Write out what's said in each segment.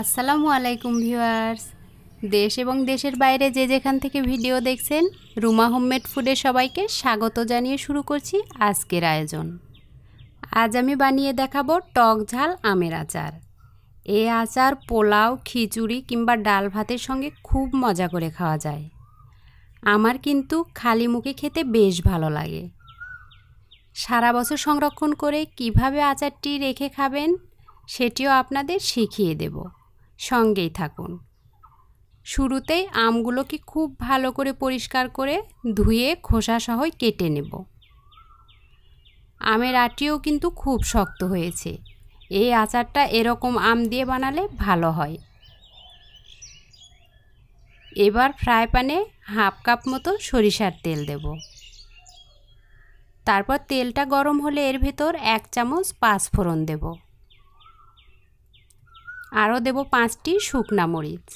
আসসালামু আলাইকুম ভিউয়ার্স দেশ এবং দেশের বাইরে যে যেখান থেকে ভিডিও দেখছেন রুমা হোমমেড ফুডে সবাইকে স্বাগত জানিয়ে শুরু করছি আজকের আয়োজন আজ আমি বানিয়ে দেখাবো টক ঝাল আমের আচার এ আচার পোলাও খিচুড়ি কিংবা ডাল ভাতের সঙ্গে খুব মজা করে খাওয়া যায় আমার কিন্তু খালি মুখে খেতে বেশ ভালো লাগে সারা বছর সংরক্ষণ করে কিভাবে আচারটি রেখে খাবেন সেটিও আপনাদের শিখিয়ে দেবো সঙ্গেই থাকুন শুরুতেই আমগুলোকে খুব ভালো করে পরিষ্কার করে ধুয়ে খোসাসহ কেটে নেব আমের আটিও কিন্তু খুব শক্ত হয়েছে এই আচারটা এরকম আম দিয়ে বানালে ভালো হয় এবার ফ্রাই প্যানে হাফ কাপ মতো সরিষার তেল দেব তারপর তেলটা গরম হলে এর ভেতর এক চামচ পাঁচ ফোড়ন দেবো আরও দেব পাঁচটি শুকনা মরিচ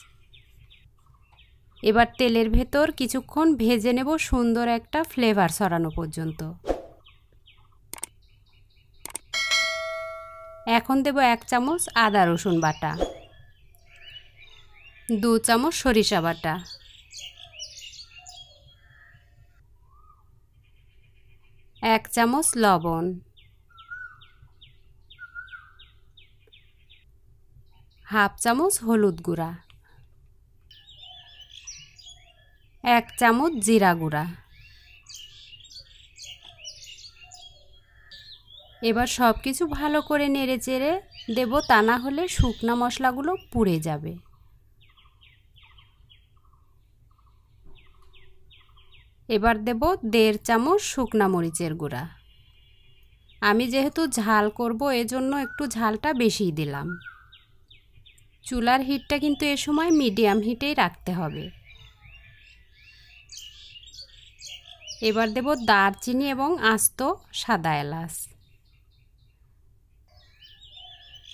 এবার তেলের ভেতর কিছুক্ষণ ভেজে নেব সুন্দর একটা ফ্লেভার সরানো পর্যন্ত এখন দেব এক চামচ আদা রসুন বাটা দু চামচ সরিষা বাটা এক চামচ লবণ হাফ চামচ হলুদ গুঁড়া এক চামচ জিরা গুঁড়া এবার সব কিছু ভালো করে নেড়ে চেড়ে দেব তা না হলে শুকনো মশলাগুলো পুড়ে যাবে এবার দেব দেড় চামচ শুকনা মরিচের গুঁড়া আমি যেহেতু ঝাল করব এজন্য একটু ঝালটা বেশি দিলাম চুলার হিটটা কিন্তু এ সময় মিডিয়াম হিটেই রাখতে হবে এবার দেব দারচিনি এবং আস্ত সাদা এলাচ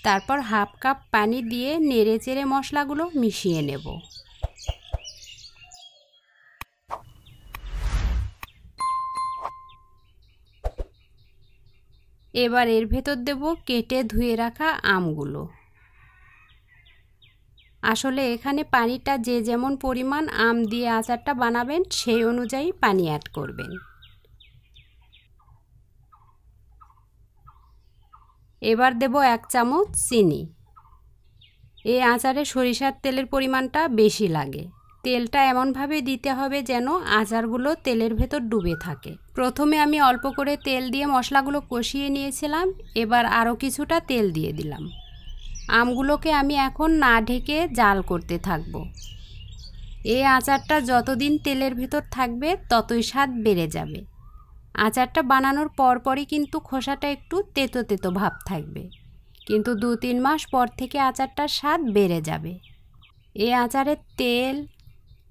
তারপর হাফ কাপ পানি দিয়ে নেড়ে চেড়ে মশলাগুলো মিশিয়ে নেব এবার এর ভেতর দেব কেটে ধুয়ে রাখা আমগুলো আসলে এখানে পানিটা যে যেমন পরিমাণ আম দিয়ে আচারটা বানাবেন সেই অনুযায়ী পানি অ্যাড করবেন এবার দেব এক চামচ চিনি এই আচারে সরিষার তেলের পরিমাণটা বেশি লাগে তেলটা এমনভাবে দিতে হবে যেন আচারগুলো তেলের ভেতর ডুবে থাকে প্রথমে আমি অল্প করে তেল দিয়ে মশলাগুলো কষিয়ে নিয়েছিলাম এবার আরও কিছুটা তেল দিয়ে দিলাম আমগুলোকে আমি এখন না ঢেকে জাল করতে থাকব এই আচারটা যতদিন তেলের ভেতর থাকবে ততই স্বাদ বেড়ে যাবে আচারটা বানানোর পরপরই কিন্তু খোসাটা একটু তেতো তেতো ভাব থাকবে কিন্তু দু তিন মাস পর থেকে আচারটার স্বাদ বেড়ে যাবে এই আচারের তেল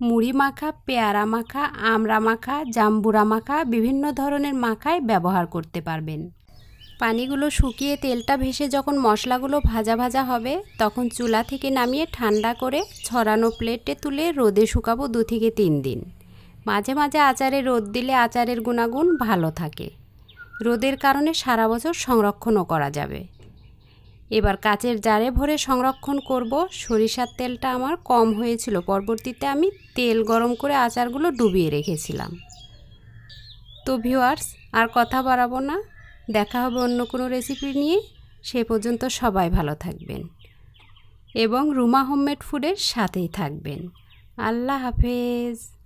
মুড়ি মাখা পেয়ারা মাখা আমড়া মাখা জাম্বুরা মাখা বিভিন্ন ধরনের মাখায় ব্যবহার করতে পারবেন পানিগুলো শুকিয়ে তেলটা ভেসে যখন মশলাগুলো ভাজা ভাজা হবে তখন চুলা থেকে নামিয়ে ঠান্ডা করে ছড়ানো প্লেটে তুলে রোদে শুকাবো দু থেকে তিন দিন মাঝে মাঝে আচারে রোদ দিলে আচারের গুণাগুণ ভালো থাকে রোদের কারণে সারা বছর সংরক্ষণও করা যাবে এবার কাচের জারে ভরে সংরক্ষণ করব সরিষার তেলটা আমার কম হয়েছিল পরবর্তীতে আমি তেল গরম করে আচারগুলো ডুবিয়ে রেখেছিলাম তো ভিউয়ার্স আর কথা বাড়াবো না দেখা হবে অন্য কোনো রেসিপি নিয়ে সে পর্যন্ত সবাই ভালো থাকবেন এবং রুমা হোমমেড ফুডের সাথেই থাকবেন আল্লাহ হাফেজ